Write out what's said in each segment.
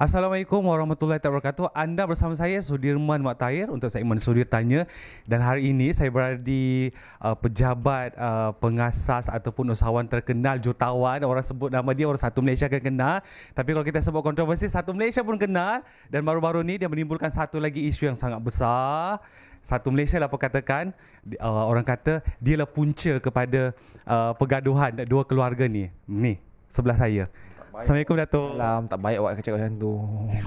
Assalamualaikum warahmatullahi wabarakatuh. Anda bersama saya Sudirman Mak Tahir untuk segmen Sudir Tanya dan hari ini saya berada di uh, pejabat uh, pengasas ataupun usahawan terkenal jutawan orang sebut nama dia orang satu Malaysia akan kenal. Tapi kalau kita sebut kontroversi satu Malaysia pun kenal dan baru-baru ni dia menimbulkan satu lagi isu yang sangat besar. Satu Malaysia lah perkatakan uh, orang kata dia lah punca kepada uh, pergaduhan dua keluarga ni. Ni sebelah saya. Assalamualaikum Datuk. Alam tak baik awak cakap macam tu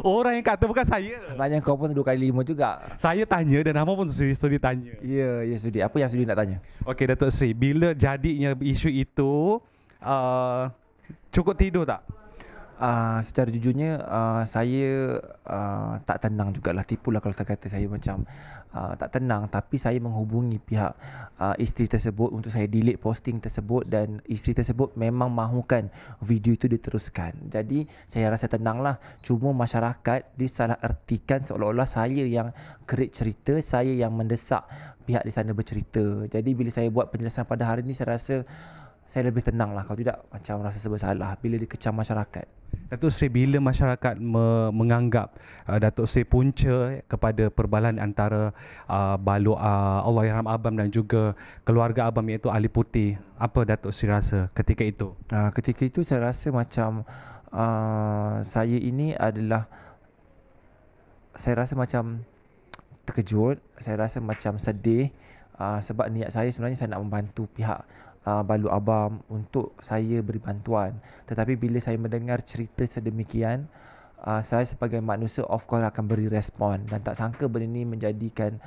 Orang yang kata bukan saya Tanya kau pun dua kali lima juga Saya tanya dan Hama pun sudi, sudi tanya Ya yeah, yeah, sudi Apa yang sudi nak tanya Okay Datuk Sri Bila jadinya isu itu uh, Cukup tidur tak Ah, secara jujurnya uh, saya uh, tak tenang juga lah tipu lah kalau saya kata saya macam uh, tak tenang tapi saya menghubungi pihak uh, isteri tersebut untuk saya delete posting tersebut dan isteri tersebut memang mahukan video itu diteruskan jadi saya rasa tenang lah. cuma masyarakat disalah ertikan seolah-olah saya yang create cerita saya yang mendesak pihak di sana bercerita jadi bila saya buat penjelasan pada hari ini saya rasa saya lebih tenang lah kalau tidak macam rasa sebersalah bila dikecam masyarakat. Datuk Seri bila masyarakat me- menganggap uh, Datuk Seri punca kepada perbalan antara uh, balu uh, Allahyarham Abam dan juga keluarga Abam iaitu Ali Putih apa Datuk Seri rasa ketika itu? Uh, ketika itu saya rasa macam uh, saya ini adalah saya rasa macam terkejut, saya rasa macam sedih uh, sebab niat saya sebenarnya saya nak membantu pihak uh, balu abam untuk saya beri bantuan. Tetapi bila saya mendengar cerita sedemikian, uh, saya sebagai manusia of course akan beri respon dan tak sangka benda ini menjadikan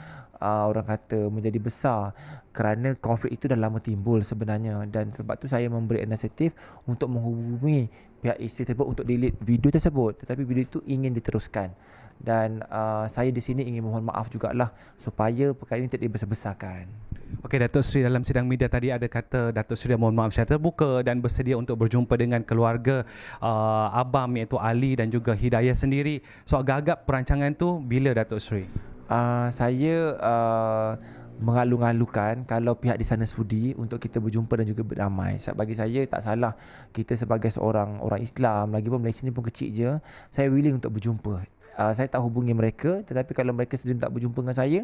uh, orang kata menjadi besar kerana konflik itu dah lama timbul sebenarnya dan sebab tu saya memberi inisiatif untuk menghubungi pihak isteri tersebut untuk delete video tersebut tetapi video itu ingin diteruskan dan uh, saya di sini ingin mohon maaf juga lah supaya perkara ini tidak dibesarkan. Okey Datuk Seri dalam sidang media tadi ada kata Datuk Seri mohon maaf secara terbuka dan bersedia untuk berjumpa dengan keluarga uh, abang iaitu Ali dan juga Hidayah sendiri. So agak-agak perancangan tu bila Datuk Seri? Uh, saya uh, mengalu-alukan kalau pihak di sana sudi untuk kita berjumpa dan juga berdamai. Sebab bagi saya tak salah kita sebagai seorang orang Islam lagi pun Malaysia ni pun kecil je, saya willing untuk berjumpa uh, saya tak hubungi mereka tetapi kalau mereka sendiri tak berjumpa dengan saya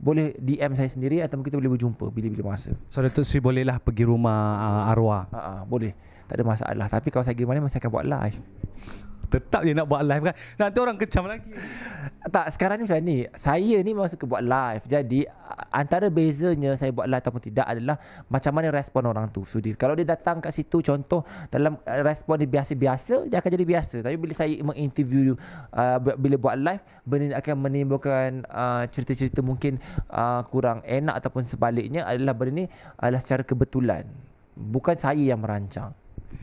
boleh DM saya sendiri atau kita boleh berjumpa bila-bila masa. So Datuk Sri bolehlah pergi rumah uh, arwah. Uh, uh, boleh. Tak ada masalah. Tapi kalau saya pergi mana saya akan buat live. Tetap je nak buat live kan Nanti orang kecam lagi Tak sekarang ni macam ni Saya ni memang suka buat live Jadi Antara bezanya Saya buat live ataupun tidak adalah Macam mana respon orang tu Sudir Kalau dia datang kat situ Contoh Dalam eh, respon dia biasa-biasa Dia akan jadi biasa Tapi bila saya menginterview uh, Bila buat live Benda ni akan menimbulkan uh, Cerita-cerita mungkin uh, Kurang enak Ataupun sebaliknya Adalah benda ni Adalah secara kebetulan Bukan saya yang merancang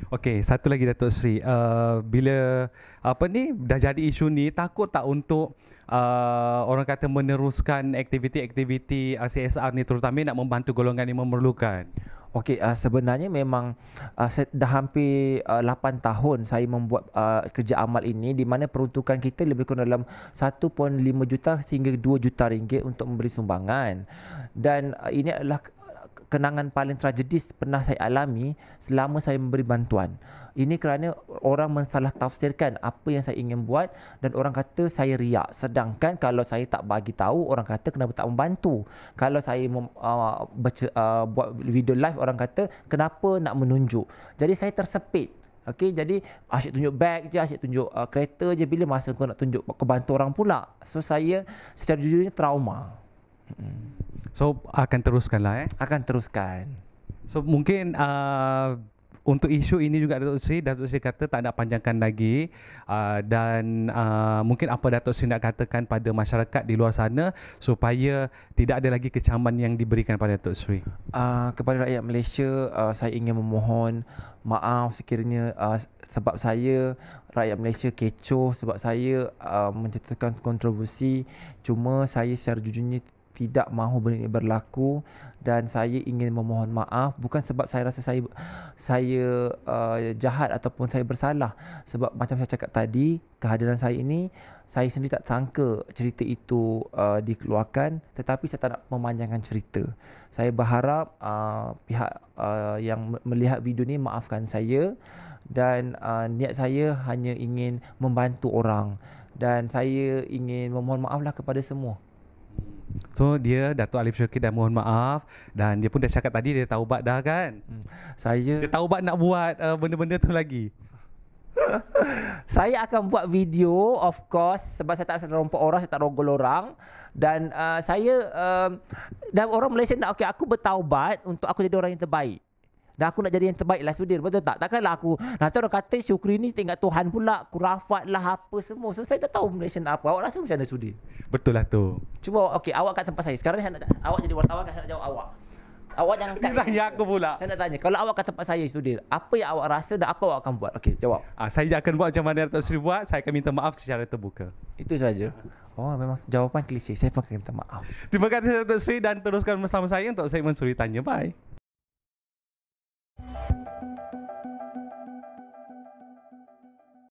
Okey, satu lagi Datuk Sri. Uh, bila apa ni dah jadi isu ni, takut tak untuk uh, orang kata meneruskan aktiviti-aktiviti CSR ni terutama nak membantu golongan yang memerlukan? Okey, uh, sebenarnya memang uh, saya dah hampir uh, 8 tahun saya membuat uh, kerja amal ini di mana peruntukan kita lebih kurang dalam 1.5 juta sehingga 2 juta ringgit untuk memberi sumbangan. Dan uh, ini adalah kenangan paling tragedis pernah saya alami selama saya memberi bantuan. Ini kerana orang salah tafsirkan apa yang saya ingin buat dan orang kata saya riak. Sedangkan kalau saya tak bagi tahu, orang kata kenapa tak membantu. Kalau saya mem, uh, baca, uh, buat video live, orang kata kenapa nak menunjuk. Jadi saya tersepit. Okay, jadi asyik tunjuk bag je, asyik tunjuk uh, kereta je bila masa kau nak tunjuk kebantu orang pula. So saya secara jujurnya trauma. Hmm. So akan teruskan lah eh Akan teruskan So mungkin uh, untuk isu ini juga Datuk Seri Datuk Seri kata tak nak panjangkan lagi uh, Dan uh, mungkin apa Datuk Seri nak katakan pada masyarakat di luar sana Supaya tidak ada lagi kecaman yang diberikan pada Datuk Seri uh, Kepada rakyat Malaysia uh, saya ingin memohon maaf sekiranya uh, Sebab saya rakyat Malaysia kecoh Sebab saya uh, mencetuskan kontroversi Cuma saya secara jujurnya tidak mahu benda ini berlaku dan saya ingin memohon maaf bukan sebab saya rasa saya saya uh, jahat ataupun saya bersalah sebab macam saya cakap tadi kehadiran saya ini saya sendiri tak sangka cerita itu uh, dikeluarkan tetapi saya tak nak memanjangkan cerita saya berharap uh, pihak uh, yang melihat video ini maafkan saya dan uh, niat saya hanya ingin membantu orang dan saya ingin memohon maaflah kepada semua So dia Datuk Alif Syukri dah mohon maaf dan dia pun dah cakap tadi dia taubat dah kan. Hmm. Saya dia taubat nak buat uh, benda-benda tu lagi. saya akan buat video of course sebab saya tak nak rompok orang, saya tak rogol orang dan uh, saya uh, dan orang Malaysia nak okay aku bertaubat untuk aku jadi orang yang terbaik. Dan aku nak jadi yang terbaik lah Sudir Betul tak? Takkanlah aku Nanti orang kata Syukri ni tinggal Tuhan pula Kurafat lah apa semua So saya tak tahu Malaysia nak apa Awak rasa macam mana Sudir? Betul lah tu Cuba okay, awak kat tempat saya Sekarang ni saya nak Awak jadi wartawan kan Saya nak jawab awak Awak jangan kat tanya aku pula Saya nak tanya Kalau awak kat tempat saya Sudir Apa yang awak rasa Dan apa awak akan buat? Okay jawab ah, Saya akan buat macam mana Dato' Sri buat Saya akan minta maaf secara terbuka Itu saja. Oh memang jawapan klise Saya pun akan minta maaf Terima kasih Dato' Sri Dan teruskan bersama saya Untuk segmen Suri Tanya Bye